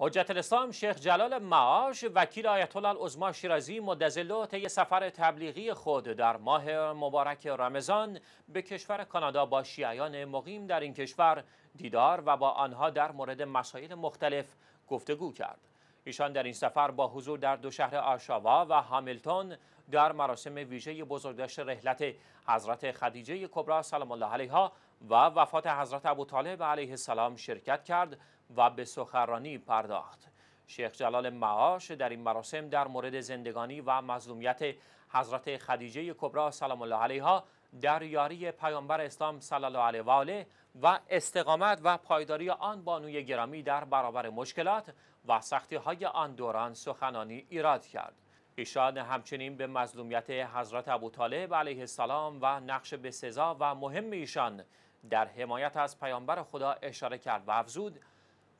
حجت الاسلام شیخ جلال معاش وکیل آیت الله عظما شیرازی مدزلو طی سفر تبلیغی خود در ماه مبارک رمضان به کشور کانادا با شیعیان مقیم در این کشور دیدار و با آنها در مورد مسائل مختلف گفتگو کرد. ایشان در این سفر با حضور در دو شهر آشاوا و هاملتون در مراسم ویژه بزرگداشت رحلت حضرت خدیجه کبرا سلام الله علیها و وفات حضرت ابوطالب علیه السلام شرکت کرد و به سخرانی پرداخت شیخ جلال معاش در این مراسم در مورد زندگانی و مظلومیت حضرت خدیجه کبرا سلام الله علیها در یاری پیامبر اسلام صلی الله علیه و آله و استقامت و پایداری آن بانوی گرامی در برابر مشکلات و سختی های آن دوران سخنانی ایراد کرد. ایشان همچنین به مظلومیت حضرت ابوطالب علیه السلام و نقش به سزا و مهم ایشان در حمایت از پیامبر خدا اشاره کرد و افزود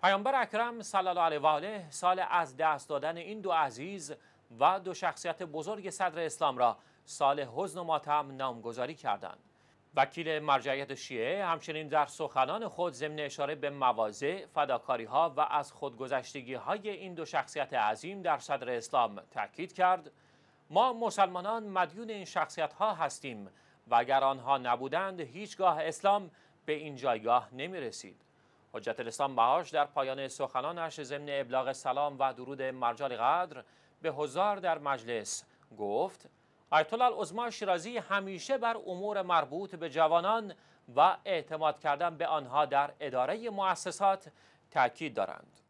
پیامبر اکرم صلی الله علیه و آله سال از دست دادن این دو عزیز و دو شخصیت بزرگ صدر اسلام را سال حزن و ماتم نامگذاری کردند. وکیل مرجعیت شیعه همچنین در سخنان خود ضمن اشاره به مواضع فداکاری ها و از خودگذشتگی های این دو شخصیت عظیم در صدر اسلام تاکید کرد ما مسلمانان مدیون این شخصیت ها هستیم و اگر آنها نبودند هیچگاه اسلام به این جایگاه نمی رسید. حجت الاسلام بهاش در پایان سخنانش ضمن ابلاغ سلام و درود مرجال قدر به هزار در مجلس گفت آیتولال الله شیرازی همیشه بر امور مربوط به جوانان و اعتماد کردن به آنها در اداره مؤسسات تاکید دارند